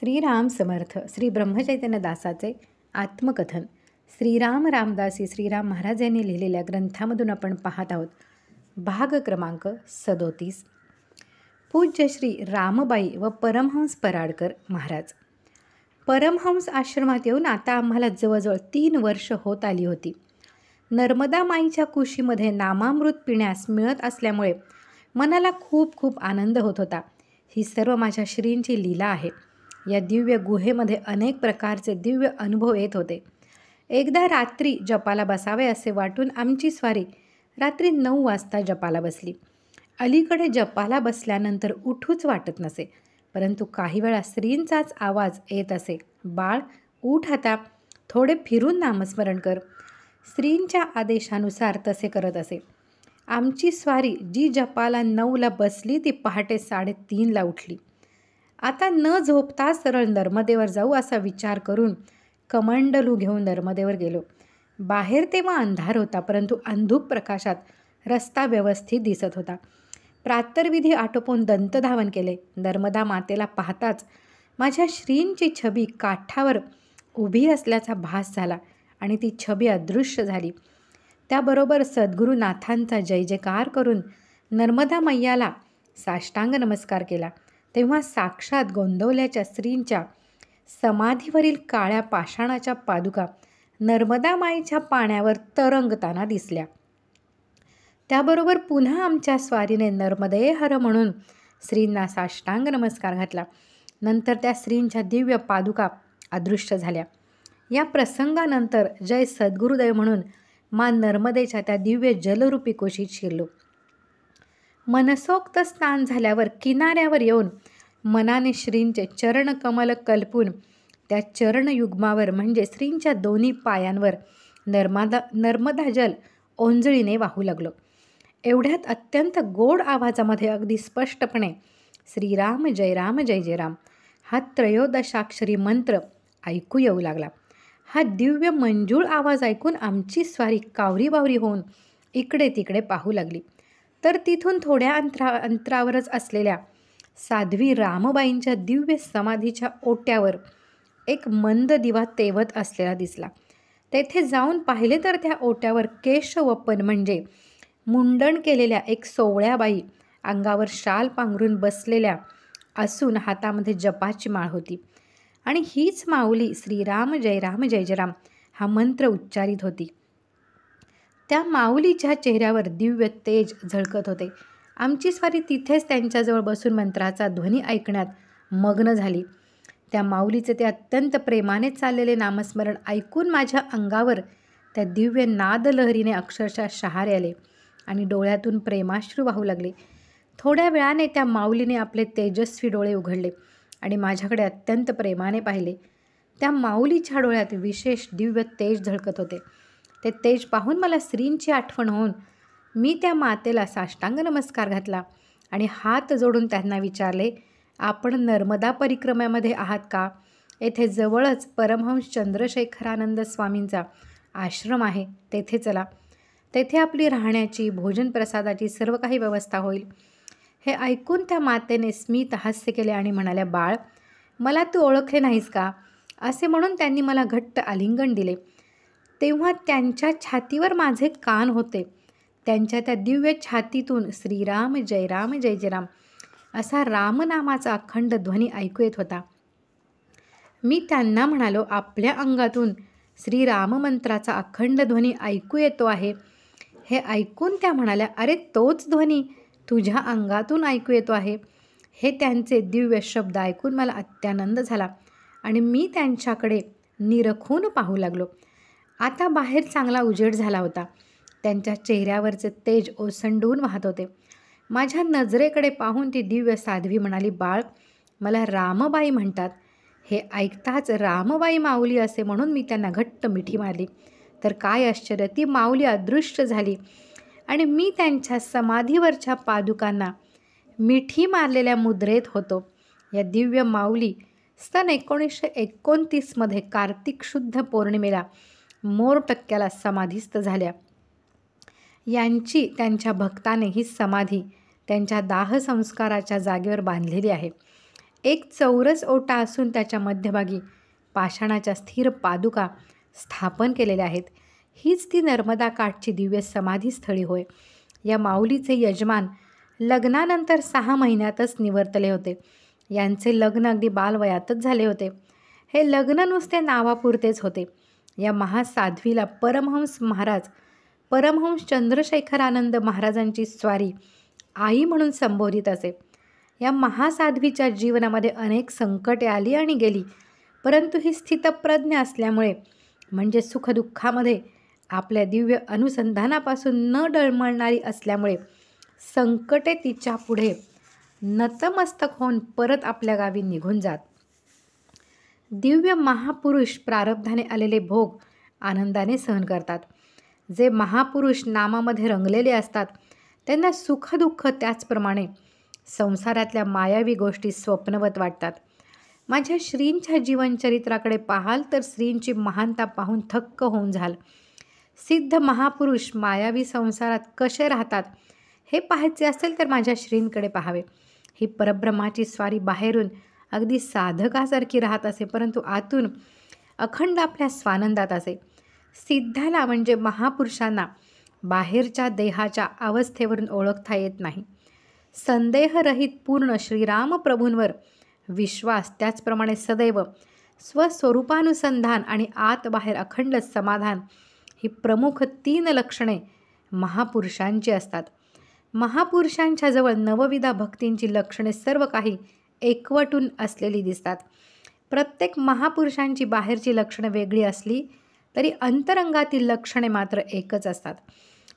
श्रीराम समर्थ श्री ब्रह्मचैतन्य दासाचे आत्मकथन श्रीराम रामदासी श्रीराम महाराज यांनी लिहिलेल्या ग्रंथामधून आपण पाहत आहोत भाग क्रमांक सदोतीस पूज्य श्री रामबाई व परमहंस पराडकर महाराज परमहंस आश्रमात येऊन आता आम्हाला जवळजवळ तीन वर्ष होत आली होती नर्मदा माईच्या कुशीमध्ये नामामृत पिण्यास मिळत असल्यामुळे मनाला खूप खूप आनंद होत होता ही सर्व माझ्या श्रींची लीला आहे या दिव्य गुहेमध्ये अनेक प्रकारचे दिव्य अनुभव येत होते एकदा रात्री जपाला बसावे असे वाटून आमची स्वारी रात्री नऊ वाजता जपाला बसली अलीकडे जपाला बसल्यानंतर उठूच वाटत नसे परंतु काही वेळा स्त्रींचाच आवाज येत असे बाळ उठ आता थोडे फिरून नामस्मरण कर स्त्रींच्या आदेशानुसार तसे करत असे आमची स्वारी जी जपाला नऊला बसली ती पहाटे साडेतीनला उठली आता न झोपता सरळ नर्मदेवर जाऊ असा विचार करून कमंडलू घेऊन नर्मदेवर गेलो बाहेर तेव्हा अंधार होता परंतु अंधुक प्रकाशात रस्ता व्यवस्थित दिसत होता प्रातर्विधी आटोपून दंतधावन केले नर्मदा मातेला पाहताच माझ्या श्रींची छबी काठावर उभी असल्याचा भास झाला आणि ती छबी अदृश्य झाली त्याबरोबर सद्गुरुनाथांचा जय जयकार करून नर्मदा मैयाला साष्टांग नमस्कार केला तेव्हा साक्षात गोंदवल्याच्या स्त्रींच्या समाधीवरील काळ्या पाषाणाच्या पादुका नर्मदा माईच्या पाण्यावर तरंगताना दिसल्या त्याबरोबर पुन्हा आमच्या स्वारीने नर्मदये हर म्हणून स्त्रींना साष्टांग नमस्कार घातला नंतर त्या स्त्रींच्या दिव्य पादुका अदृश्य झाल्या या प्रसंगानंतर जय सद्गुरुदेव म्हणून मा नर्मदेच्या त्या दिव्य जलरूपी कोशीत शिरलो मनसोक्त स्नान झाल्यावर किनाऱ्यावर येऊन मनाने श्रींचे चरणकमल कल्पून त्या चरणयुग्मावर म्हणजे श्रींच्या दोन्ही पायांवर नर्मदा नर्मदा जल ओंजळीने वाहू लागलो एवढ्यात अत्यंत गोड आवाजामध्ये अगदी स्पष्टपणे श्रीराम जय राम जय जय राम हा त्रयोदशाक्षरी मंत्र ऐकू येऊ लागला हा दिव्य मंजूळ आवाज ऐकून आमची स्वारी कावरी बावरी होऊन इकडे तिकडे पाहू लागली तर तिथून थोड्या अंतरा अंतरावरच असलेल्या साध्वी रामबाईंच्या दिव्य समाधीच्या ओट्यावर एक मंद दिवा तेवत असलेला दिसला तेथे जाऊन पाहिले तर त्या ओट्यावर केशवपन म्हणजे मुंडण केलेल्या एक सोवळ्याबाई अंगावर शाल पांघरून बसलेल्या असून हातामध्ये जपाची माळ होती आणि हीच माऊली श्रीराम जय राम जय जयराम हा मंत्र उच्चारित होती त्या माऊलीच्या चेहऱ्यावर दिव्य तेज झळकत होते आमची स्वारी तिथेच त्यांच्याजवळ बसून मंत्राचा ध्वनी ऐकण्यात मग्न झाली त्या माऊलीचे ते अत्यंत प्रेमाने चाललेले नामस्मरण ऐकून माझ्या अंगावर त्या दिव्य नादलहरीने अक्षरशः शहारे आले आणि डोळ्यातून प्रेमाश्रू वाहू लागले थोड्या वेळाने त्या माऊलीने आपले तेजस्वी डोळे उघडले आणि माझ्याकडे अत्यंत प्रेमाने पाहिले त्या माऊलीच्या डोळ्यात विशेष दिव्य तेज झळकत होते ते तेज पाहून मला स्त्रींची आठवण होऊन मी त्या मातेला साष्टांग नमस्कार घातला आणि हात जोडून त्यांना विचारले आपण नर्मदा परिक्रमेमध्ये आहात का येथे जवळच परमहंस चंद्रशेखरानंद स्वामींचा आश्रम आहे तेथे चला तेथे आपली राहण्याची भोजन प्रसादाची सर्व काही व्यवस्था होईल हे ऐकून त्या मातेने स्मित हास्य केले आणि म्हणाल्या बाळ मला तू ओळखले नाहीस का असे म्हणून त्यांनी मला घट्ट आलिंगन दिले तेव्हा त्यांच्या छातीवर माझे कान होते त्यांच्या त्या दिव्य छातीतून श्रीराम जयराम जय जयराम असा रामनामाचा अखंड ध्वनी ऐकू येत होता मी त्यांना म्हणालो आपल्या अंगातून श्रीराम मंत्राचा अखंड ध्वनी ऐकू येतो आहे हे ऐकून त्या म्हणाल्या अरे तोच ध्वनी तुझ्या अंगातून ऐकू येतो आहे हे त्यांचे दिव्य शब्द ऐकून मला अत्यानंद झाला आणि मी त्यांच्याकडे निरखून पाहू लागलो आता बाहेर चांगला उजेड झाला होता त्यांच्या चेहऱ्यावरचे तेज ओसंडून वाहत होते माझ्या नजरेकडे पाहून ती दिव्य साध्वी म्हणाली बाळ मला रामबाई म्हणतात हे ऐकताच रामबाई माऊली असे म्हणून मी त्यांना घट्ट मिठी मारली तर काय आश्चर्य ती माऊली अदृश्य झाली आणि मी त्यांच्या समाधीवरच्या पादुकांना मिठी मारलेल्या मुद्रेत होतो या दिव्य माऊली सन एकोणीसशे एकोणतीसमध्ये कार्तिक शुद्ध पौर्णिमेला मोर टक्क्याला समाधीस्थ झाल्या यांची त्यांच्या भक्ताने ही समाधी त्यांच्या दाहसंस्काराच्या जागेवर बांधलेली आहे एक चौरस ओटा असून त्याच्या मध्यभागी पाषाणाच्या स्थिर पादुका स्थापन केलेल्या आहेत हीच ती नर्मदा काठची दिव्य समाधीस्थळी होय या माऊलीचे यजमान लग्नानंतर सहा महिन्यातच निवर्तले होते यांचे लग्न अगदी बालवयातच झाले होते हे लग्न नुसते नावापुरतेच होते या महासाध्वीला परमहंस महाराज परमहंस चंद्रशेखरानंद महाराजांची स्वारी आई म्हणून संबोधित असे या महासाध्वीच्या जीवनामध्ये अनेक संकटे आली आणि गेली परंतु ही स्थितप्रज्ञ असल्यामुळे म्हणजे सुखदुःखामध्ये आपल्या दिव्य अनुसंधानापासून न डळमळणारी असल्यामुळे संकटे तिच्या पुढे नतमस्तक होऊन परत आपल्या गावी निघून जात दिव्य महापुरुष प्रारब्धाने आलेले भोग आनंदाने सहन करतात जे महापुरुष नामामध्ये रंगलेले असतात त्यांना सुखदुःख त्याचप्रमाणे संसारातल्या मायावी गोष्टी स्वप्नवत वाटतात माझ्या श्रींच्या जीवनचरित्राकडे पाहाल तर श्रींची महानता पाहून थक्क होऊन झाल सिद्ध महापुरुष मायावी संसारात कसे राहतात हे पाहायचे असेल तर माझ्या श्रींकडे पाहावे ही परब्रह्माची स्वारी बाहेरून अगदी साधकासारखी राहत असे परंतु आतून अखंड आपल्या स्वानंदात असे सिद्धाला म्हणजे महापुरुषांना बाहेरच्या देहाच्या अवस्थेवरून ओळखता येत नाही संदेहरहित पूर्ण श्रीराम प्रभूंवर विश्वास त्याचप्रमाणे सदैव स्वस्वरूपानुसंधान आणि आत बाहेर अखंड समाधान ही प्रमुख तीन लक्षणे महापुरुषांची असतात महापुरुषांच्या जवळ नवविधा भक्तींची लक्षणे सर्व काही एकवटून असलेली दिसतात प्रत्येक महापुरुषांची बाहेरची लक्षणं वेगळी असली तरी अंतरंगातील लक्षणे मात्र एकच असतात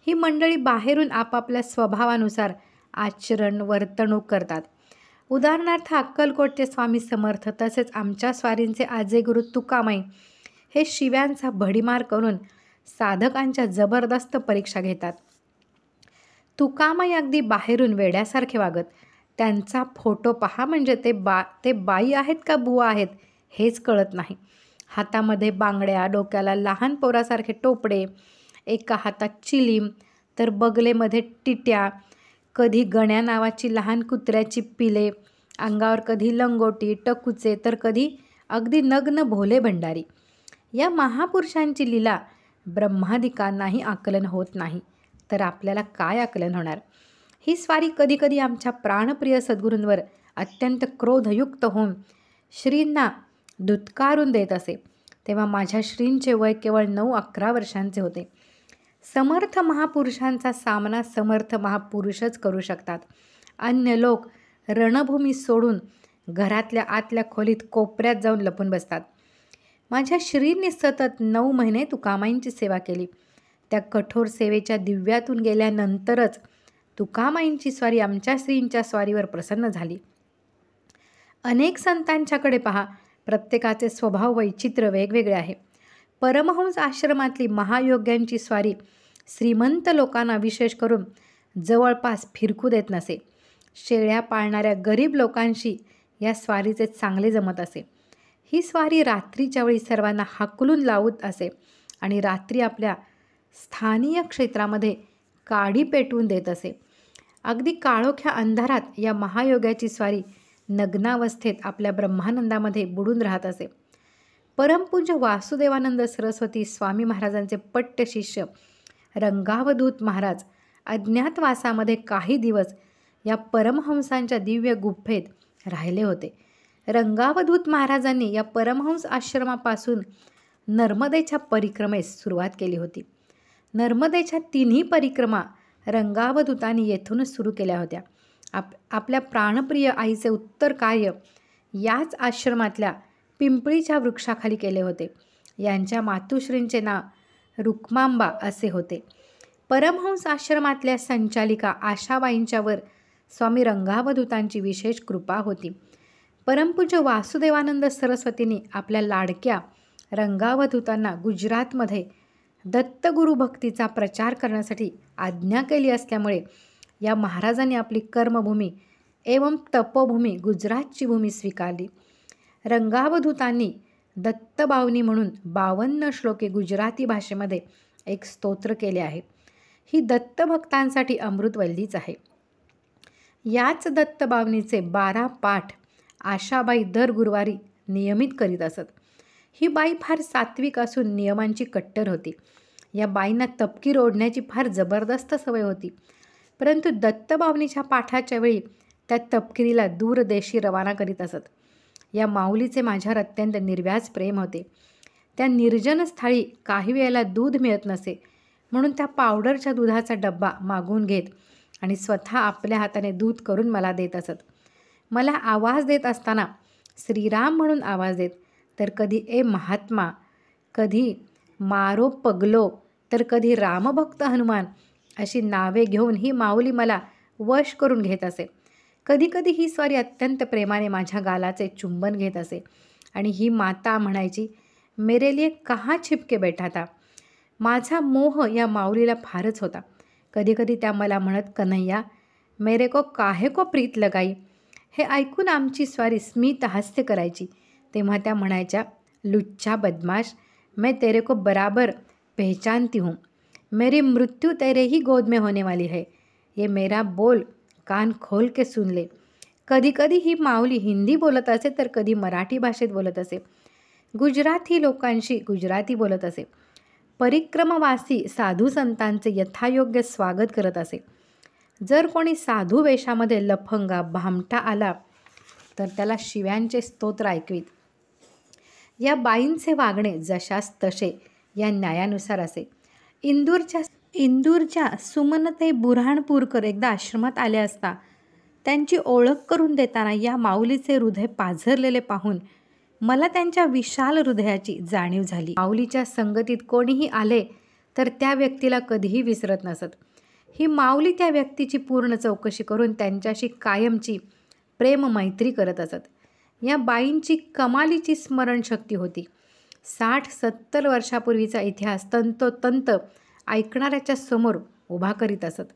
ही मंडळी बाहेरून आपापल्या स्वभावानुसार आचरण वर्तणूक करतात उदाहरणार्थ अक्कलकोटचे स्वामी समर्थ तसेच आमच्या स्वारींचे आजे गुरु तुकामाई हे शिव्यांचा भडीमार करून साधकांच्या जबरदस्त परीक्षा घेतात तुकामाई अगदी बाहेरून वेड्यासारखे वागत त्यांचा फोटो पहा म्हणजे ते बा ते बाई आहेत का बुवा आहेत हेच कळत नाही हातामध्ये बांगड्या डोक्याला लहान पोरासारखे टोपडे एका हातात चिलीम तर बगलेमध्ये टिट्या कधी गण्या नावाची लहान कुत्र्याची पिले अंगावर कधी लंगोटी टकुचे तर कधी अगदी नग्न भोले भंडारी या महापुरुषांची लीला ब्रह्मादिकांनाही आकलन होत नाही तर आपल्याला काय आकलन होणार ही स्वारी कधीकधी आमच्या प्राणप्रिय सद्गुरूंवर अत्यंत क्रोधयुक्त होऊन श्रींना धुतकारून देत असे तेव्हा माझ्या श्रींचे वय केवळ नऊ अकरा वर्षांचे होते समर्थ महापुरुषांचा सामना समर्थ महापुरुषच करू शकतात अन्य लोक रणभूमी सोडून घरातल्या आतल्या खोलीत कोपऱ्यात जाऊन लपून बसतात माझ्या श्रींनी सतत नऊ महिने तुकामाईंची सेवा केली त्या कठोर सेवेच्या दिव्यातून गेल्यानंतरच तुकामाईंची स्वारी आमच्या स्त्रींच्या स्वारीवर प्रसन्न झाली अनेक संतांच्याकडे पहा प्रत्येकाचे स्वभाव वैचित्र्य वेगवेगळे आहे परमहंस आश्रमातली महायोग्यांची स्वारी श्रीमंत लोकांना विशेष करून जवळपास फिरकू देत नसे शेळ्या पाळणाऱ्या गरीब लोकांशी या स्वारीचे चांगले जमत असे ही स्वारी रात्रीच्या वेळी सर्वांना हाकलून लावत असे आणि रात्री आपल्या स्थानीय क्षेत्रामध्ये काढी पेटवून देत असे अगदी काळोख्या अंधारात या महायोगाची स्वारी नग्नावस्थेत आपल्या ब्रह्मानंदामध्ये बुडून राहत असे परमपूज्य वासुदेवानंद सरस्वती स्वामी महाराजांचे पट्ट शिष्य रंगावधूत महाराज अज्ञातवासामध्ये काही दिवस या परमहंसांच्या दिव्य गुफेत राहिले होते रंगावधूत महाराजांनी या परमहंस आश्रमापासून नर्मदेच्या परिक्रमेस सुरुवात केली होती नर्मदेच्या तिन्ही परिक्रमा रंगावधूतांनी येथूनच सुरू केल्या होत्या आप आपल्या प्राणप्रिय आईचे उत्तर कार्य याच आश्रमातल्या पिंपळीच्या वृक्षाखाली केले होते यांच्या मातुश्रींचे नाव रुक्मांबा असे होते परमहंस आश्रमातल्या संचालिका आशाबाईंच्यावर स्वामी रंगावधूतांची विशेष कृपा होती परमपूज्य वासुदेवानंद सरस्वतींनी आपल्या लाडक्या रंगावधूतांना गुजरातमध्ये दत्तगुरु भक्तीचा प्रचार करण्यासाठी आज्ञा केली असल्यामुळे या महाराजांनी आपली कर्मभूमी एवं तपभूमी गुजरातची भूमी स्वीकारली रंगावधूतांनी दत्तबावनी म्हणून बावन्न श्लोके गुजराती भाषेमध्ये एक स्तोत्र केले आहे ही दत्तभक्तांसाठी अमृतवल्लीच आहे याच दत्तबावनीचे बारा पाठ आशाबाई दर गुरुवारी नियमित करीत असत ही बाई फार सात्विक असून नियमांची कट्टर होती या बाईंना तपकी ओढण्याची फार जबरदस्त सवय होती परंतु दत्तबावनीच्या पाठाच्या वेळी त्या तपकिरीला दूरदेशी रवाना करीत असत या माऊलीचे माझ्यावर अत्यंत निर्व्याज प्रेम होते त्या निर्जन स्थळी काही वेळेला दूध मिळत नसे म्हणून त्या पावडरच्या दुधाचा डब्बा मागून घेत आणि स्वतः आपल्या हाताने दूध करून मला देत असत मला आवाज देत असताना श्रीराम म्हणून आवाज देत तर कधी ए महात्मा कधी मारो पगलो तर कधी रामभक्त हनुमान अशी नावे घेऊन ही माऊली मला वश करून घेत असे कधीकधी ही स्वारी अत्यंत प्रेमाने माझ्या गालाचे चुंबन घेत असे आणि ही माता म्हणायची मेरे लिए कहा छिपके बैठा था माझा मोह या माऊलीला फारच होता कधीकधी त्या मला म्हणत कन्हैया मेरे को काहे को प्रीत लगाई हे ऐकून आमची स्वारी स्मित हास्य करायची तेव्हा त्या म्हणायच्या लुच्छा बदमाश मैं तेरे को बराबर पहचानती हूँ मेरी मृत्यू तेरे ही गोद में होने वाली है ये मेरा बोल कान खोल के सुन ले कधी ही माऊली हिंदी बोलत असे तर कधी मराठी भाषेत बोलत असे गुजराती लोकांशी गुजराती बोलत असे परिक्रमवासी साधू संतांचे यथायोग्य स्वागत करत असे जर कोणी साधू वेशामध्ये लफंगा भामटा आला तर त्याला शिव्यांचे स्तोत्र ऐकवीत या बाईंचे वागणे जशास तसे या न्यायानुसार असे इंदूरच्या इंदूरच्या सुमनते बुऱ्हाणपूरकर एकदा आश्रमात आले असता त्यांची ओळख करून देताना या माऊलीचे हृदय पाझरलेले पाहून मला त्यांच्या विशाल हृदयाची जाणीव झाली माऊलीच्या संगतीत कोणीही आले तर त्या व्यक्तीला कधीही विसरत नसत ही माऊली त्या व्यक्तीची पूर्ण चौकशी करून त्यांच्याशी कायमची प्रेममैत्री करत असत या बाईंची कमालीची स्मरणशक्ती होती साठ सत्तर वर्षापूर्वीचा इतिहास तंतोतंत ऐकणाऱ्याच्या समोर उभा करीत असत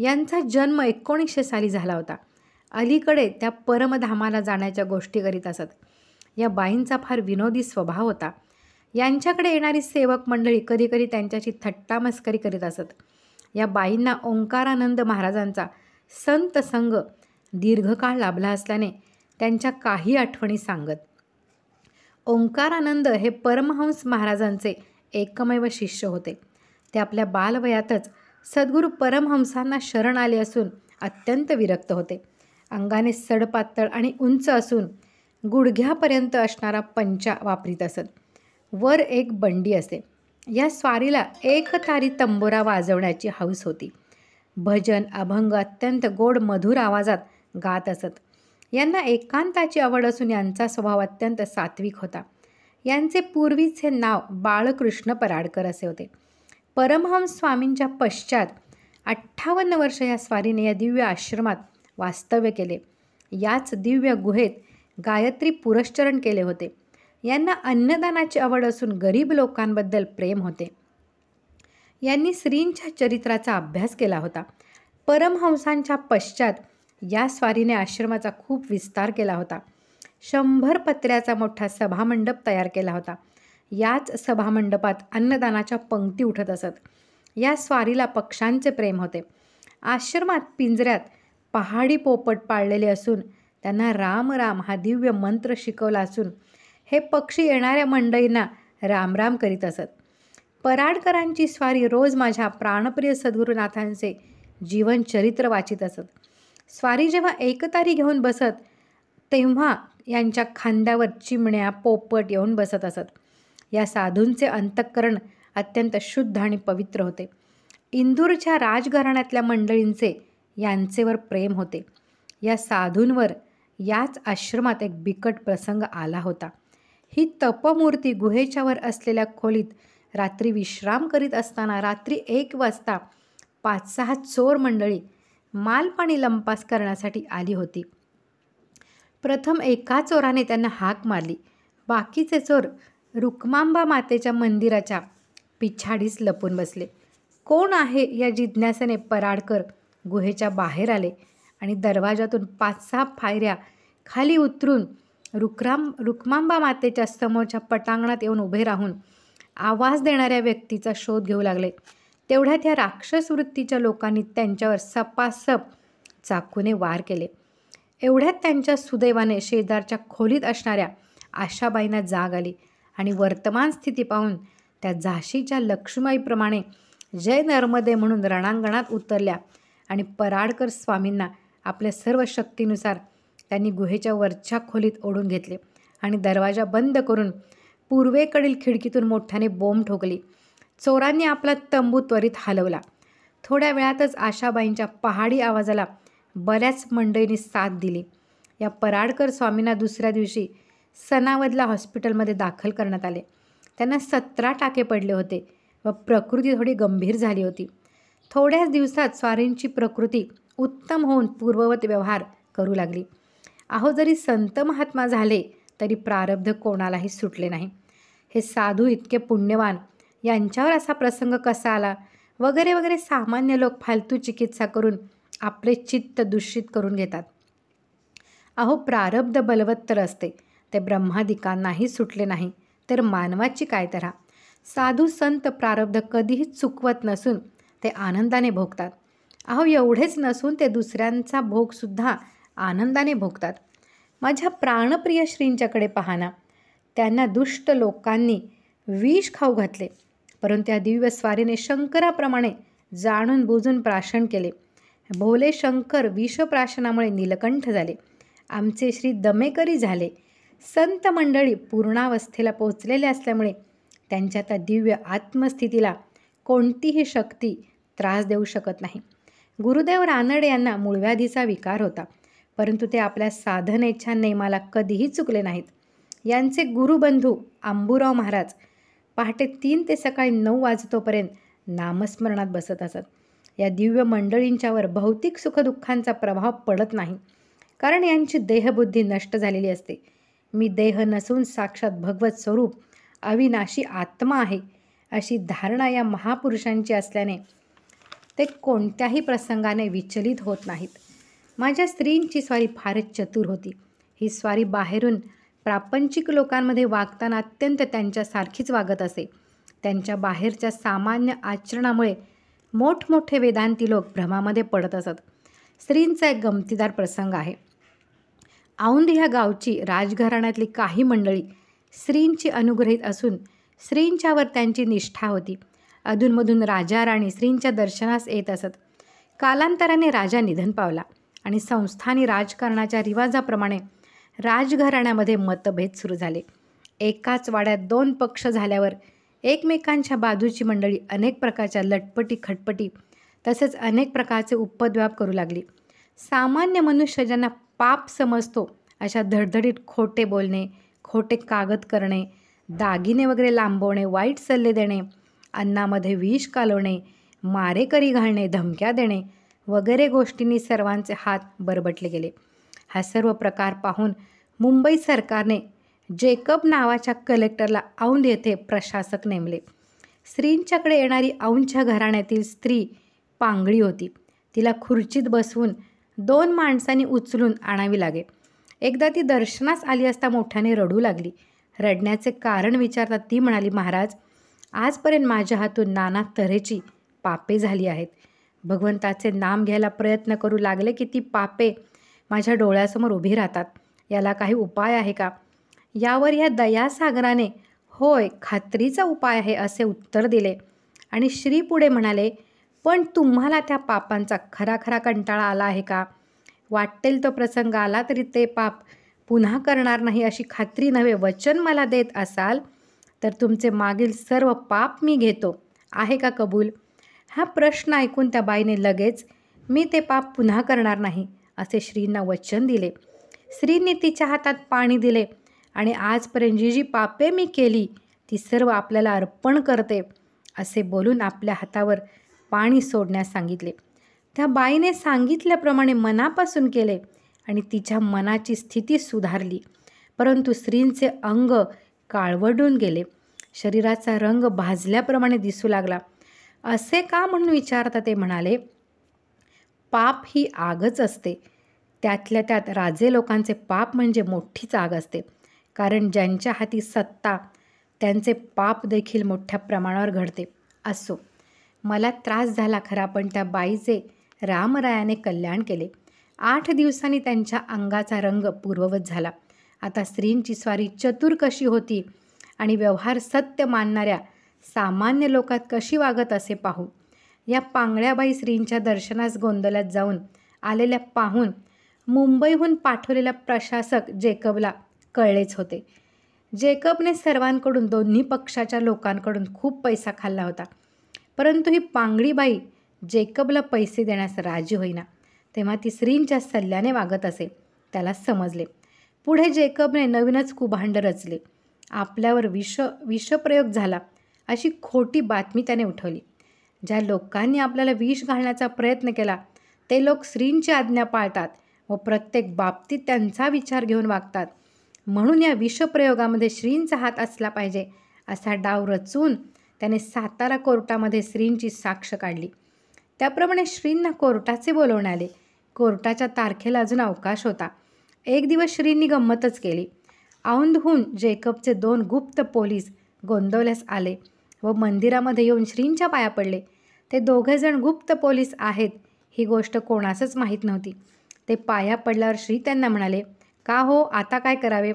यांचा जन्म एकोणीसशे साली झाला होता अलीकडे त्या परमधामाला जाण्याच्या गोष्टी करीत असत या बाईंचा फार विनोदी स्वभाव होता यांच्याकडे येणारी सेवक मंडळी कधीकधी त्यांच्याशी थट्टा मस्करी करीत असत या बाईंना ओंकारानंद महाराजांचा संत संघ दीर्घकाळ लाभला असल्याने त्यांच्या काही आठवणी सांगत ओंकारानंद हे परमहंस महाराजांचे एकमेव शिष्य होते ते आपल्या बालवयातच सद्गुरू परमहंसांना शरण आले असून अत्यंत विरक्त होते अंगाने सडपातळ आणि उंच असून गुडघ्यापर्यंत असणारा पंचा वापरीत असत वर एक बंडी असे या स्वारीला एक तारी तंबोरा वाजवण्याची हौस होती भजन अभंग अत्यंत गोड मधुर आवाजात गात असत यांना एकांताची आवड असून यांचा स्वभाव अत्यंत सात्विक होता यांचे पूर्वीचे नाव बाळकृष्ण पराडकर असे होते परमहंस स्वामींच्या पश्चात अठ्ठावन्न वर्ष या स्वारीने या दिव्य आश्रमात वास्तव्य केले याच दिव्य गुहेत गायत्री पुरश्चरण केले होते यांना अन्नदानाची आवड असून गरीब लोकांबद्दल प्रेम होते यांनी स्त्रींच्या चरित्राचा अभ्यास केला होता परमहंसांच्या पश्चात या स्वारीने आश्रमाचा खूप विस्तार केला होता शंभर पत्र्याचा मोठा सभामंडप तयार केला होता याच सभामंडपात अन्नदानाच्या पंक्ती उठत असत या स्वारीला पक्षांचे प्रेम होते आश्रमात पिंजऱ्यात पहाडी पोपट पाळलेले असून त्यांना राम राम हा दिव्य मंत्र शिकवला असून हे पक्षी येणाऱ्या मंडईंना रामराम करीत असत पराडकरांची स्वारी रोज माझ्या प्राणप्रिय सद्गुरुनाथांचे जीवनचरित्र वाचित असत स्वारी जेव्हा एकतारी घेऊन बसत तेव्हा यांच्या खांद्यावर चिमण्या पोपट येऊन बसत असत या साधूंचे अंतःकरण अत्यंत शुद्ध आणि पवित्र होते इंदूरच्या राजघराण्यातल्या मंडळींचे यांचेवर प्रेम होते या साधूंवर याच आश्रमात एक बिकट प्रसंग आला होता ही तपमूर्ती गुहेच्यावर असलेल्या खोलीत रात्री विश्राम करीत असताना रात्री एक वाजता पाच सहा चोर मंडळी मालपाणी लंपास करण्यासाठी आली होती प्रथम एका चोराने त्यांना हाक मारली बाकीचे चोर रुक्मांबा मातेच्या मंदिराच्या पिछाडीस लपून बसले कोण आहे या जिज्ञासेने पराडकर गुहेच्या बाहेर आले आणि दरवाजातून पाच सहा फायऱ्या खाली उतरून रुक्राम रुक्मांबा मातेच्या समोरच्या पटांगणात येऊन उभे राहून आवाज देणाऱ्या व्यक्तीचा शोध घेऊ लागले तेवढ्यात ह्या राक्षस वृत्तीच्या लोकांनी त्यांच्यावर सपासप चाकूने वार केले एवढ्यात त्यांच्या सुदैवाने शेजारच्या खोलीत असणाऱ्या आशाबाईंना जाग आली आणि वर्तमान स्थिती पाहून त्या झाशीच्या लक्ष्मीबाईप्रमाणे जय नर्मदे म्हणून रणांगणात उतरल्या आणि पराडकर स्वामींना आपल्या सर्व शक्तीनुसार त्यांनी गुहेच्या वरच्या खोलीत ओढून घेतले आणि दरवाजा बंद करून पूर्वेकडील खिडकीतून मोठ्याने बोंब ठोकली चोरांनी आपला तंबू त्वरित हलवला थोड्या वेळातच आशाबाईंच्या पहाडी आवाजाला बऱ्याच मंडळींनी साथ दिली या पराडकर स्वामींना दुसऱ्या दिवशी सनावदला हॉस्पिटलमध्ये दाखल करण्यात आले त्यांना सतरा टाके पडले होते व प्रकृती थोडी गंभीर झाली होती थोड्याच दिवसात स्वारींची प्रकृती उत्तम होऊन पूर्ववत व्यवहार करू लागली अहो जरी संत महात्मा झाले तरी प्रारब्ध कोणालाही सुटले नाही हे साधू इतके पुण्यवान यांच्यावर असा प्रसंग कसा आला वगैरे वगैरे सामान्य लोक फालतू चिकित्सा करून आपले चित्त दूषित करून घेतात अहो प्रारब्ध बलवत्तर असते ते ब्रह्मादिकांनाही सुटले नाही तर मानवाची काय तऱ्हा साधू संत प्रारब्ध कधीही चुकवत नसून ते आनंदाने भोगतात अहो एवढेच नसून ते दुसऱ्यांचा भोगसुद्धा आनंदाने भोगतात माझ्या प्राणप्रिय श्रींच्याकडे पाहना त्यांना दुष्ट लोकांनी विष खाऊ घातले परंतु त्या दिव्य स्वारीने शंकराप्रमाणे जाणून बुजून प्राशन केले भोले शंकर विषप्राशनामुळे नीलकंठ झाले आमचे श्री दमेकरी झाले संत मंडळी पूर्णावस्थेला पोहोचलेले असल्यामुळे त्यांच्या त्या दिव्य आत्मस्थितीला कोणतीही शक्ती त्रास देऊ शकत नाही गुरुदेव रानडे यांना मूळव्याधीचा विकार होता परंतु ते आपल्या साधनेच्या नेमाला कधीही चुकले नाहीत यांचे गुरुबंधू आंबूराव महाराज पहाटे तीन ते सकाळी नऊ वाजतोपर्यंत नामस्मरणात बसत असत या दिव्य मंडळींच्यावर भौतिक सुखदुःखांचा प्रभाव पडत नाही कारण यांची देहबुद्धी नष्ट झालेली असते मी देह नसून साक्षात भगवत स्वरूप अविनाशी आत्मा आहे अशी धारणा या महापुरुषांची असल्याने ते कोणत्याही प्रसंगाने विचलित होत नाहीत माझ्या स्त्रींची स्वारी फारच चतुर होती ही स्वारी बाहेरून प्रापंचिक लोकांमध्ये वागताना अत्यंत त्यांच्यासारखीच वागत असे त्यांच्या बाहेरच्या सामान्य आचरणामुळे मोठमोठे वेदांती लोक भ्रमामध्ये पडत असत स्त्रींचा एक गमतीदार प्रसंग आहे औंध ह्या गावची राजघराण्यातली काही मंडळी स्त्रींची अनुग्रहित असून स्त्रींच्यावर त्यांची निष्ठा होती अधूनमधून राजा राणी स्त्रींच्या दर्शनास येत असत कालांतराने राजा निधन पावला आणि संस्थानी राजकारणाच्या रिवाजाप्रमाणे राजघराण्यामध्ये मतभेद सुरू झाले एकाच वाड्यात दोन पक्ष झाल्यावर एकमेकांच्या बाजूची मंडळी अनेक प्रकारच्या लटपटी खटपटी तसेच अनेक प्रकारचे उपद्व्याप करू लागली सामान्य मनुष्य ज्यांना पाप समजतो अशा धडधडीत खोटे बोलणे खोटे कागद करणे दागिने वगैरे लांबवणे वाईट सल्ले देणे अन्नामध्ये विष कालवणे मारेकरी घालणे धमक्या देणे वगैरे गोष्टींनी सर्वांचे हात बरबटले गेले हा सर्व प्रकार पाहून मुंबई सरकारने जेकब नावाच्या कलेक्टरला औंध येथे प्रशासक नेमले स्त्रींच्याकडे येणारी औंधच्या घराण्यातील स्त्री पांगळी होती तिला खुर्चीत बसवून दोन माणसांनी उचलून आणावी लागे एकदा ती दर्शनास आली असता मोठ्याने रडू लागली रडण्याचे कारण विचारता ती म्हणाली महाराज आजपर्यंत माझ्या हातून नाना तऱ्हेची पापे झाली आहेत भगवंताचे नाम घ्यायला प्रयत्न करू लागले की ती पापे माझ्या डोळ्यासमोर उभी राहतात याला काही उपाय आहे का यावर या दयासागराने होय खात्रीचा उपाय आहे असे उत्तर दिले आणि श्री पुढे म्हणाले पण तुम्हाला त्या पापांचा खरा खरा कंटाळा आला आहे का वाटेल तो प्रसंग आला तरी ते पाप पुन्हा करणार नाही अशी खात्री नव्हे वचन मला देत असाल तर तुमचे मागील सर्व पाप मी घेतो आहे का कबूल हा प्रश्न ऐकून त्या बाईने लगेच मी ते पाप पुन्हा करणार नाही असे श्रींना वचन दिले श्रींनी तिच्या हातात पाणी दिले आणि आजपर्यंत जी जी पापे मी केली ती सर्व आपल्याला अर्पण करते असे बोलून आपल्या हातावर पाणी सोडण्यास सांगितले त्या बाईने सांगितल्याप्रमाणे मनापासून केले आणि तिच्या मनाची स्थिती सुधारली परंतु स्त्रींचे अंग काळवडून गेले शरीराचा रंग भाजल्याप्रमाणे दिसू लागला असे का म्हणून विचारता ते म्हणाले पाप ही आगच असते त्यातल्या त्यात राजे लोकांचे पाप म्हणजे मोठीच आग असते कारण ज्यांच्या हाती सत्ता त्यांचे पाप देखील मोठ्या प्रमाणावर घडते असो मला त्रास झाला खरा पण त्या बाईचे रामरायाने कल्याण केले आठ दिवसांनी त्यांच्या अंगाचा रंग पूर्ववत झाला आता स्त्रींची स्वारी चतुर कशी होती आणि व्यवहार सत्य मानणाऱ्या सामान्य लोकात कशी वागत असे पाहू या पांगळ्याबाई स्त्रींच्या दर्शनास गोंधळात जाऊन आलेल्या पाहून मुंबईहून पाठवलेला प्रशासक जेकबला कळलेच होते जेकबने सर्वांकडून दोन्ही पक्षाच्या लोकांकडून खूप पैसा खाल्ला होता परंतु ही पांगडीबाई जेकबला पैसे देण्यास राजी होईना तेव्हा ती स्त्रींच्या सल्ल्याने वागत असे त्याला समजले पुढे जेकबने नवीनच कुभांड रचले आपल्यावर विष विषप्रयोग झाला अशी खोटी बातमी त्याने उठवली ज्या लोकांनी आपल्याला विष घालण्याचा प्रयत्न केला ते लोक स्त्रींची आज्ञा पाळतात व प्रत्येक बाबतीत त्यांचा विचार घेऊन वागतात म्हणून या विषप्रयोगामध्ये श्रींचा हात असला पाहिजे असा डाव रचून त्याने सातारा कोर्टामध्ये श्रींची साक्ष काढली त्याप्रमाणे श्रींना कोर्टाचे बोलवण्यात आले कोर्टाच्या तारखेला अजून अवकाश होता एक दिवस श्रींनी गंमतच केली औंधहून जेकबचे दोन गुप्त पोलीस गोंदवल्यास आले व मंदिरामध्ये येऊन श्रींच्या पाया पडले ते दोघेजण गुप्त पोलीस आहेत ही गोष्ट कोणासच माहीत नव्हती ते पाया पडल्यावर श्री त्यांना म्हणाले का हो आता काय करावे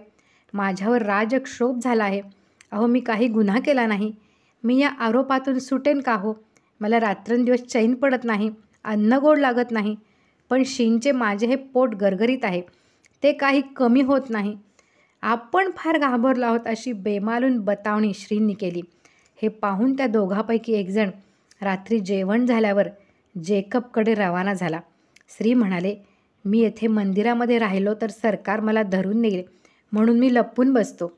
माझ्यावर राजक्षोभ झाला आहे अहो मी काही गुन्हा केला नाही मी या आरोपातून सुटेन का हो मला रात्रंदिवस चैन पडत नाही अन्न गोड लागत नाही पण शींचे माझे हे पोट गरगरीत आहे ते काही कमी होत नाही आपण फार घाबरलो आहोत अशी बेमालून बतावणी श्रींनी केली हे पाहून त्या दोघापैकी एकजण रात्री जेवण झाल्यावर जेकबकडे रवाना झाला श्री म्हणाले मी येथे मंदिरामध्ये राहिलो तर सरकार मला धरून नेईल म्हणून मी लपून बसतो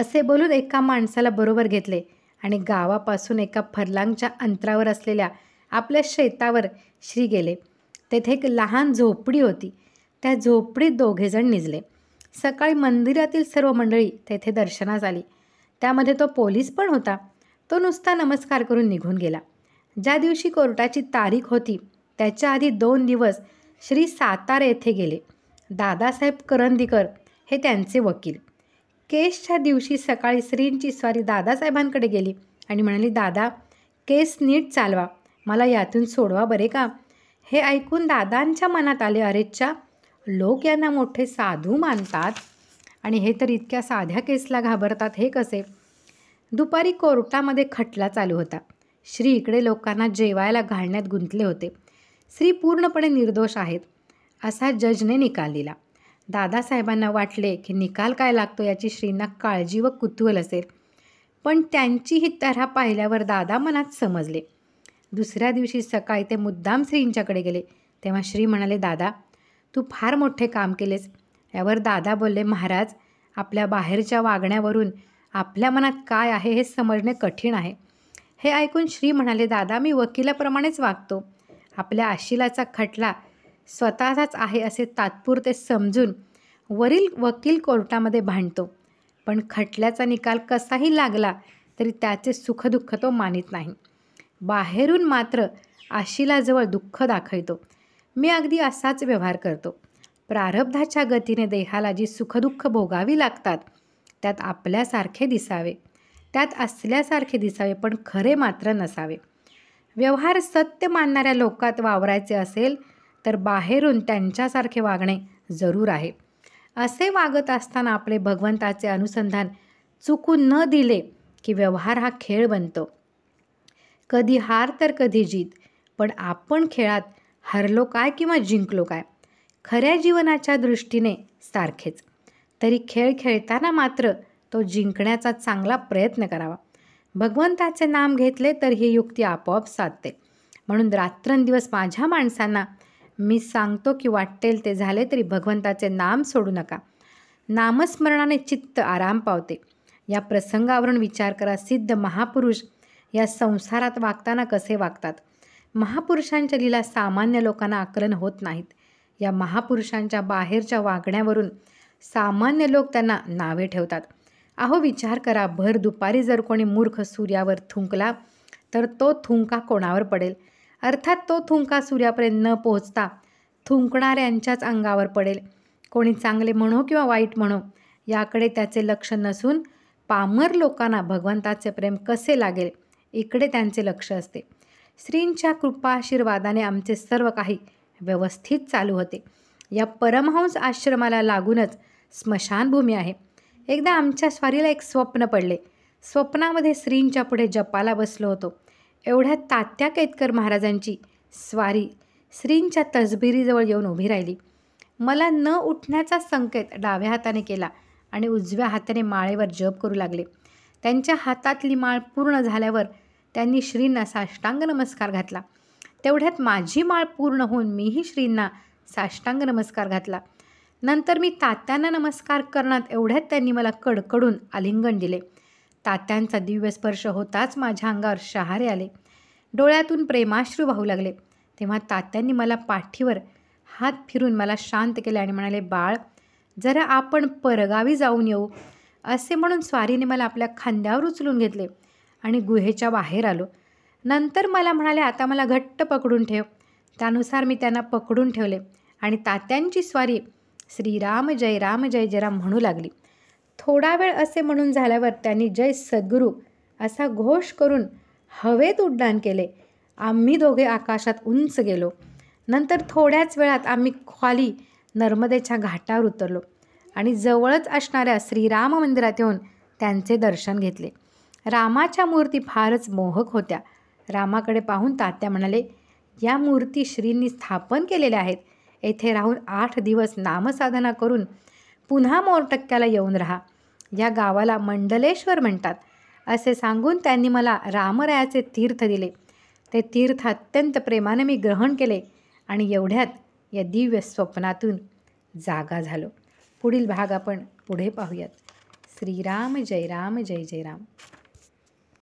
असे बोलून एका माणसाला बरोबर घेतले आणि गावापासून एका फरलांगच्या अंतरावर असलेल्या आपल्या शेतावर श्री गेले तेथे एक लहान झोपडी होती त्या झोपडीत दोघेजण निजले सकाळी मंदिरातील सर्व मंडळी तेथे दर्शनास आली त्यामध्ये तो पोलीस पण होता तो नुसता नमस्कार करून निघून गेला ज्या दिवशी कोर्टाची तारीख होती त्याच्या आधी दोन दिवस श्री सातारा येथे गेले दादासाहेब करंदीकर हे त्यांचे वकील केसच्या दिवशी सकाळी श्रींची स्वारी दादासाहेबांकडे गेली आणि म्हणाली दादा केस नीट चालवा मला यातून सोडवा बरे का हे ऐकून दादांच्या मनात आले अरेच्छा लोक यांना मोठे साधू मानतात आणि हे तर इतक्या साध्या केसला घाबरतात हे कसे दुपारी कोर्टामध्ये खटला चालू होता श्री इकडे लोकांना जेवायला घालण्यात गुंतले होते स्त्री पूर्णपणे निर्दोष आहेत असा जजने निकाल दिला दादासाहेबांना वाटले की निकाल काय लागतो याची श्रींना काळजी व कुतूहल असेल पण त्यांची ही तऱ्हा पाहिल्यावर दादा मनात समजले दुसऱ्या दिवशी सकाळी ते मुद्दाम श्रींच्याकडे गेले तेव्हा श्री म्हणाले दादा तू फार मोठे काम केलेस यावर दादा बोलले महाराज आपल्या बाहेरच्या वागण्यावरून आपल्या मनात काय आहे हे समजणे कठीण आहे हे ऐकून श्री म्हणाले दादा मी वकिलाप्रमाणेच वागतो आपल्या आशिलाचा खटला स्वतःचाच आहे असे तात्पुरते समजून वरील वकील कोर्टामध्ये भांडतो पण खटल्याचा निकाल कसाही लागला तरी त्याचे सुखदुःख तो मानित नाही बाहेरून मात्र आशिलाजवळ दुःख दाखवतो मी अगदी असाच व्यवहार करतो प्रारब्धाच्या गतीने देहाला जी सुखदुःख भोगावी लागतात त्यात आपल्यासारखे दिसावे त्यात असल्यासारखे दिसावे पण खरे मात्र नसावे व्यवहार सत्य मानणाऱ्या लोकात वावरायचे असेल तर बाहेरून त्यांच्यासारखे वागणे जरूर आहे असे वागत असताना आपले भगवंताचे अनुसंधान चुकून न दिले की व्यवहार हा खेळ बनतो कधी हार तर कधी जीत पण आपण खेळात हरलो काय किंवा जिंकलो काय खऱ्या जीवनाच्या दृष्टीने सारखेच तरी खेळ खेळताना मात्र तो जिंकण्याचा चांगला प्रयत्न करावा भगवंताचे नाम घेतले तर ही युक्ती आपोआप साधते म्हणून रात्रंदिवस माझ्या माणसांना मी सांगतो की वाटेल ते झाले तरी भगवंताचे नाम सोडू नका नामस्मरणाने चित्त आराम पावते या प्रसंगावरून विचार करा सिद्ध महापुरुष या संसारात वागताना कसे वागतात महापुरुषांच्या लीला सामान्य लोकांना आकलन होत नाहीत या महापुरुषांच्या बाहेरच्या वागण्यावरून सामान्य लोक त्यांना नावे ठेवतात अहो विचार करा भर दुपारी जर कोणी मूर्ख सूर्यावर थुंकला तर तो थुंका कोणावर पडेल अर्थात तो थुंका सूर्यापर्यंत न पोहोचता थुंकणाऱ्यांच्याच अंगावर पडेल कोणी चांगले म्हणो किंवा वाईट म्हणो याकडे त्याचे लक्ष नसून पामर लोकांना भगवंताचे प्रेम कसे लागेल इकडे त्यांचे लक्ष असते श्रींच्या कृपा आशीर्वादाने आमचे सर्व काही व्यवस्थित चालू होते या परमहंस आश्रमाला लागूनच स्मशानभूमी आहे एकदा आमच्या स्वारीला एक स्वप्न पडले स्वप्नामध्ये श्रींच्या पुढे जपाला बसलो होतो एवढ्या तात्या केतकर महाराजांची स्वारी श्रींच्या तसबिरीजवळ येऊन उभी राहिली मला न उठण्याचा संकेत डाव्या हाताने केला आणि उजव्या हाताने माळेवर जप करू लागले त्यांच्या हातातली माळ पूर्ण झाल्यावर त्यांनी श्रींना साष्टांग नमस्कार घातला तेवढ्यात माझी माळ पूर्ण होऊन मीही श्रींना साष्टांग नमस्कार घातला नंतर मी तात्यांना नमस्कार करण्यात एवढ्यात त्यांनी मला कडकडून आलिंगन दिले तात्यांचा दिव्य स्पर्श होताच माझ्या अंगावर शहारे आले डोळ्यातून प्रेमाश्रू वाहू लागले तेव्हा तात्यांनी मला पाठीवर हात फिरून मला शांत केले आणि म्हणाले बाळ जरा आपण परगावी जाऊन येऊ असे म्हणून स्वारीने मला आपल्या खांद्यावर उचलून घेतले आणि गुहेच्या बाहेर आलो नंतर मला म्हणाले आता मला घट्ट पकडून ठेव त्यानुसार मी त्यांना पकडून ठेवले आणि तात्यांची स्वारी श्रीराम जय राम जय जय राम म्हणू लागली थोडा वेळ असे म्हणून झाल्यावर त्यांनी जय सद्गुरू असा घोष करून हवेत उड्डाण केले आम्ही दोघे आकाशात उंच गेलो नंतर थोड्याच वेळात आम्ही खाली नर्मदेच्या घाटावर उतरलो आणि जवळच असणाऱ्या श्रीराम मंदिरात येऊन त्यांचे दर्शन घेतले रामाच्या मूर्ती फारच मोहक होत्या रामाकडे पाहून तात्या म्हणाले या मूर्ती श्रींनी स्थापन केलेल्या आहेत येथे राहून आठ दिवस नामसाधना करून पुन्हा मोरटक्क्याला येऊन राहा या गावाला मंडलेश्वर म्हणतात असे सांगून त्यांनी मला रामरायाचे तीर्थ दिले ते तीर्थ अत्यंत प्रेमाने मी ग्रहण केले आणि एवढ्यात या दिव्य स्वप्नातून जागा झालो पुढील भाग आपण पुढे पाहूयात श्रीराम जय राम जय जय राम